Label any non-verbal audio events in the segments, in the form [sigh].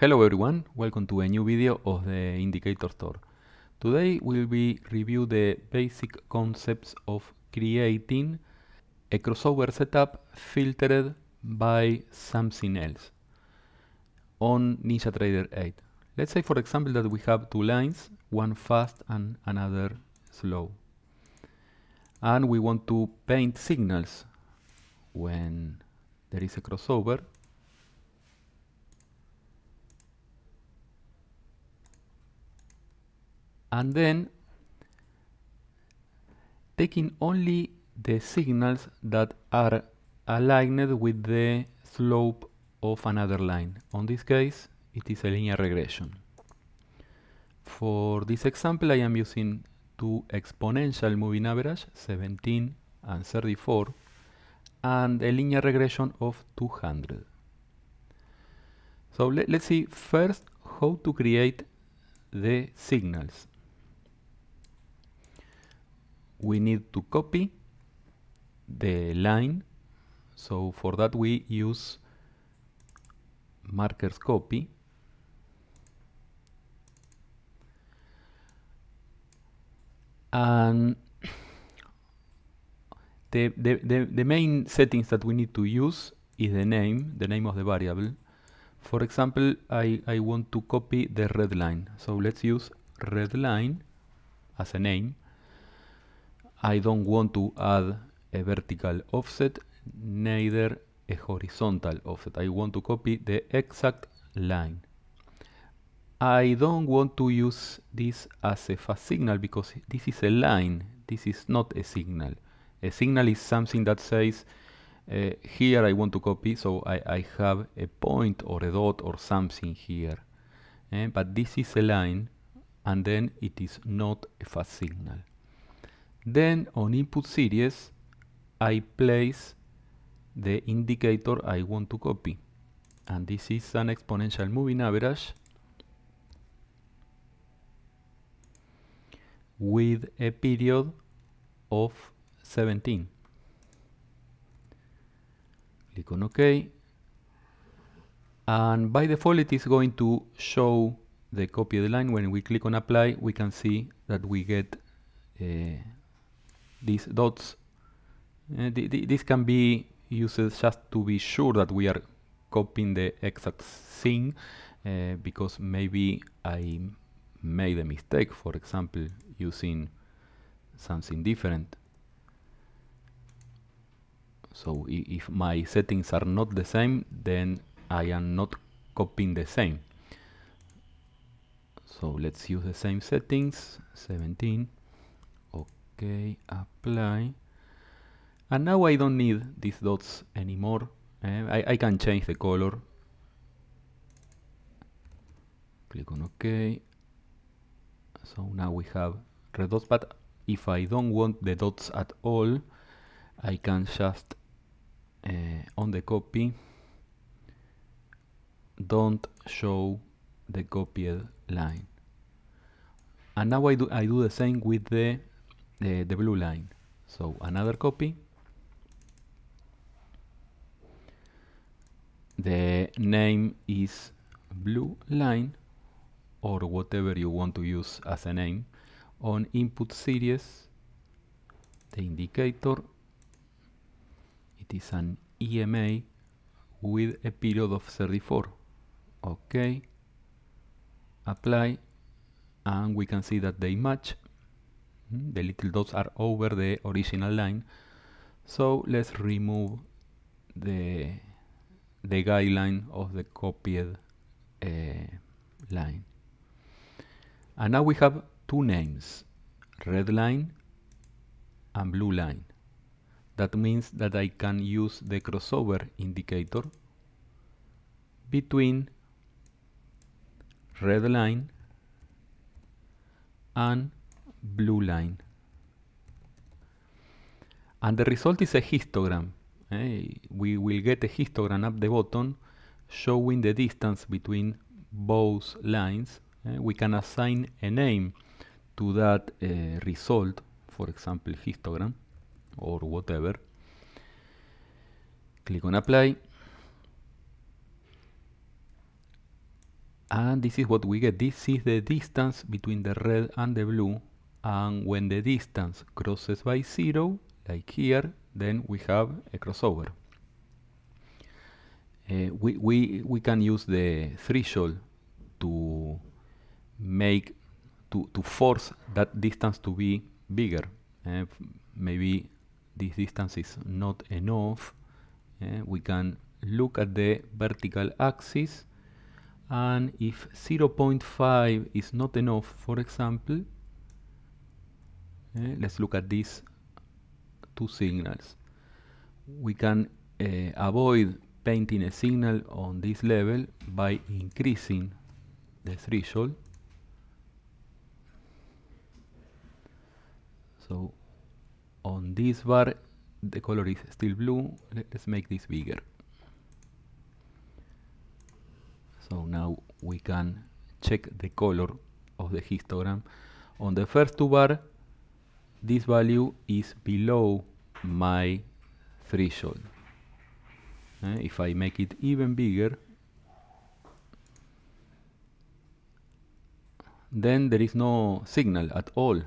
Hello everyone, welcome to a new video of the Indicator Store. Today we'll be review the basic concepts of creating a crossover setup filtered by something else on NinjaTrader 8. Let's say for example that we have two lines, one fast and another slow. And we want to paint signals when there is a crossover and then taking only the signals that are aligned with the slope of another line. On this case, it is a linear regression. For this example, I am using two exponential moving average, 17 and 34, and a linear regression of 200. So let, us see first how to create the signals we need to copy the line so for that we use markers copy and [coughs] the, the, the, the, main settings that we need to use is the name, the name of the variable. For example, I, I want to copy the red line. So let's use red line as a name. I don't want to add a vertical offset, neither a horizontal offset. I want to copy the exact line. I don't want to use this as a fast signal because this is a line, this is not a signal. A signal is something that says, uh, here I want to copy, so I, I, have a point or a dot or something here. Eh, but this is a line, and then it is not a fast signal. Then on input series, I place the indicator I want to copy. And this is an exponential moving average with a period of 17. Click on OK. And by default, it is going to show the copy line. When we click on apply, we can see that we get uh, these dots. Uh, th th this can be used just to be sure that we are copying the exact thing uh, because maybe I made a mistake, for example, using something different. So if my settings are not the same, then I am not copying the same. So let's use the same settings, 17 okay apply and now I don't need these dots anymore eh? I, I can change the color click on OK so now we have red dots but if I don't want the dots at all I can just uh, on the copy don't show the copied line and now I do, I do the same with the the, the blue line so another copy the name is blue line or whatever you want to use as a name on input series the indicator it is an EMA with a period of 34 okay apply and we can see that they match the little dots are over the original line so let's remove the the guideline of the copied uh, line and now we have two names red line and blue line that means that I can use the crossover indicator between red line and blue line. And the result is a histogram. Eh? We will get a histogram up the bottom showing the distance between both lines. Eh? We can assign a name to that uh, result, for example, histogram or whatever. Click on apply. And this is what we get. This is the distance between the red and the blue and when the distance crosses by zero, like here, then we have a crossover. Uh, we, we, we can use the threshold to make, to, to force that distance to be bigger. Uh, maybe this distance is not enough. Uh, we can look at the vertical axis and if 0.5 is not enough, for example, Eh, let's look at these two signals. We can uh, avoid painting a signal on this level by increasing the threshold. So on this bar the color is still blue. Let's make this bigger. So now we can check the color of the histogram. On the first two bar this value is below my threshold. Uh, if I make it even bigger, then there is no signal at all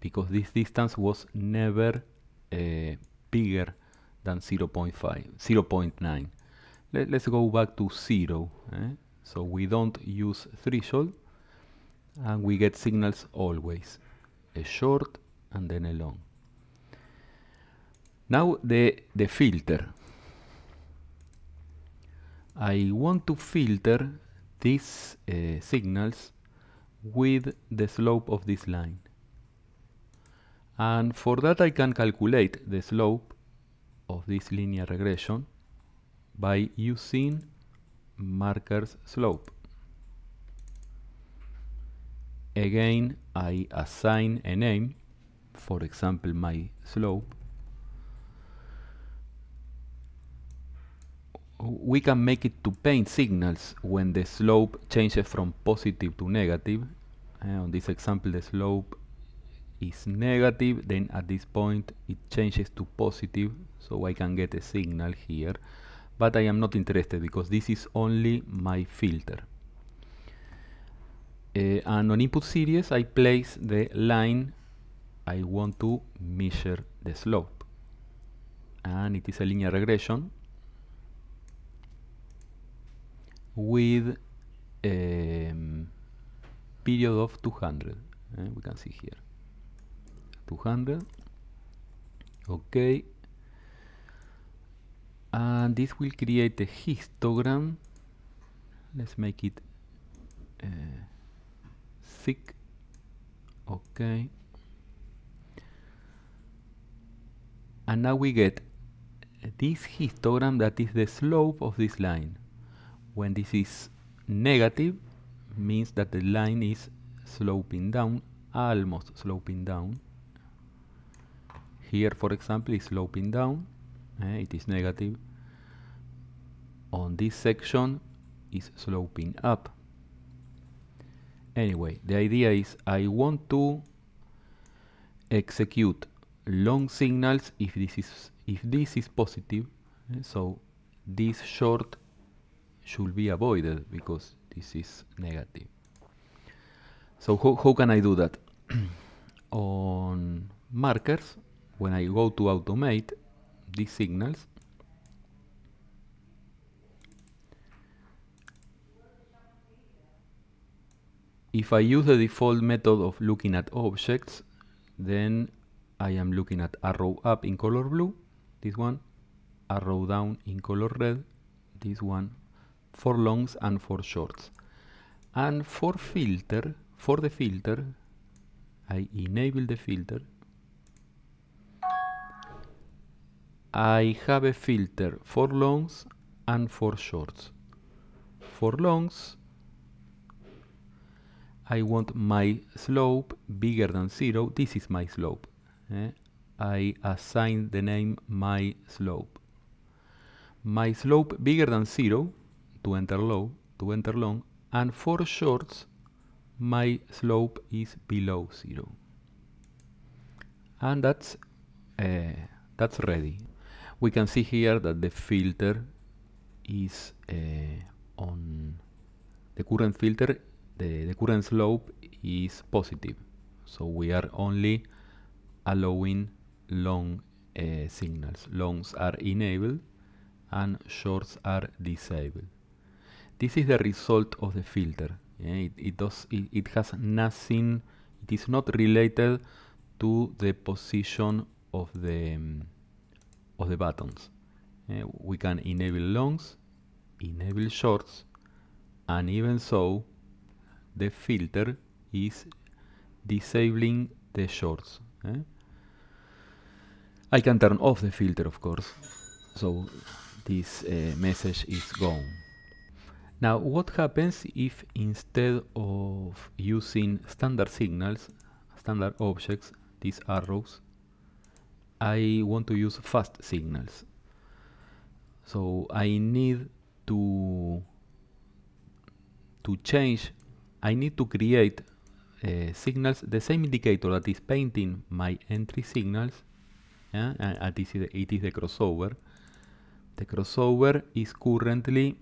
because this distance was never uh, bigger than 0.5 0 0.9 Let, us go back to 0 eh? so we don't use threshold and we get signals always a short and then a long now the the filter I want to filter these uh, signals with the slope of this line and for that I can calculate the slope of this linear regression by using marker's slope Again, I assign a name, for example, my slope. We can make it to paint signals when the slope changes from positive to negative. Eh, on this example, the slope is negative, then at this point it changes to positive, so I can get a signal here. But I am not interested because this is only my filter and on input series, I place the line I want to measure the slope. And it is a linear regression with a period of 200. Eh, we can see here. 200. Okay. And this will create a histogram. Let's make it... Uh, okay and now we get this histogram that is the slope of this line when this is negative means that the line is sloping down almost sloping down here for example is sloping down eh, it is negative on this section is sloping up Anyway, the idea is I want to execute long signals if this is if this is positive eh, so this short should be avoided because this is negative so how, how can I do that [clears throat] on markers when I go to automate these signals if I use the default method of looking at objects, then I am looking at arrow up in color blue, this one, arrow down in color red, this one, for longs and for shorts. And for filter, for the filter, I enable the filter. I have a filter for longs and for shorts. For longs, I want my slope bigger than zero. This is my slope. Eh? I assign the name my slope. My slope bigger than zero to enter low, to enter long, and for shorts, my slope is below zero. And that's uh, that's ready. We can see here that the filter is uh, on the current filter the, the current slope is positive so we are only allowing long uh, signals longs are enabled and shorts are disabled this is the result of the filter yeah, it, it, does it, it has nothing it is not related to the position of the um, of the buttons we can enable longs enable shorts and even so the filter is disabling the shorts. Eh? I can turn off the filter, of course, so this uh, message is gone. Now, what happens if instead of using standard signals, standard objects, these arrows, I want to use fast signals? So I need to to change I need to create uh, signals, the same indicator that is painting my entry signals, yeah, and it is, it is the crossover. The crossover is currently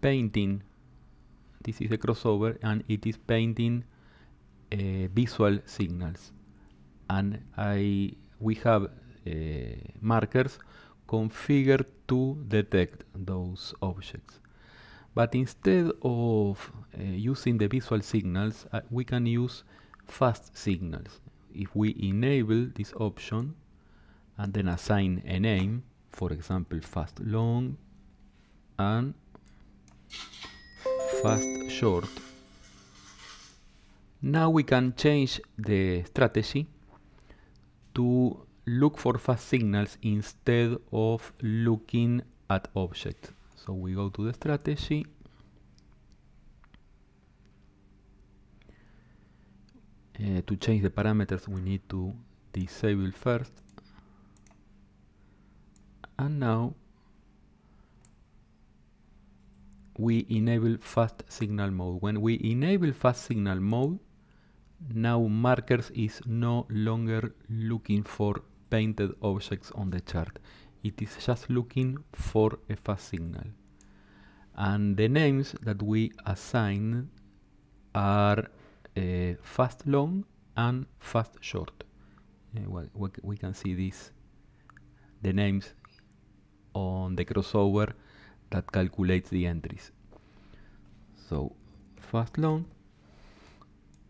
painting, this is the crossover, and it is painting uh, visual signals. And I we have uh, markers configured to detect those objects. But instead of uh, using the visual signals, uh, we can use fast signals. If we enable this option and then assign a name, for example, fast long and fast short. Now we can change the strategy to look for fast signals instead of looking at objects. So we go to the strategy. Uh, to change the parameters we need to disable first. And now we enable fast signal mode. When we enable fast signal mode, now markers is no longer looking for painted objects on the chart it is just looking for a fast signal. And the names that we assign are uh, fast long and fast short. Uh, we can see this, the names on the crossover that calculates the entries. So fast long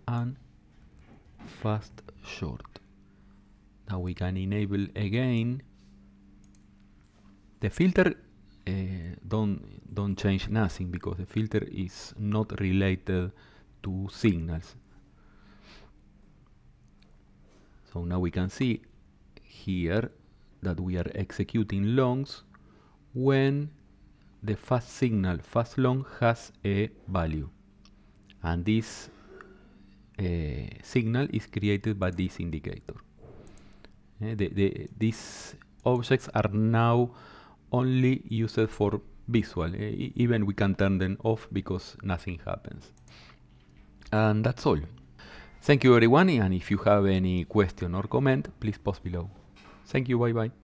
and fast short. Now we can enable again the filter uh, don't don't change nothing because the filter is not related to signals so now we can see here that we are executing longs when the fast signal fast long has a value and this uh, signal is created by this indicator uh, the, the, these objects are now only used for visual. E even we can turn them off because nothing happens. And that's all. Thank you everyone and if you have any question or comment, please post below. Thank you, bye bye.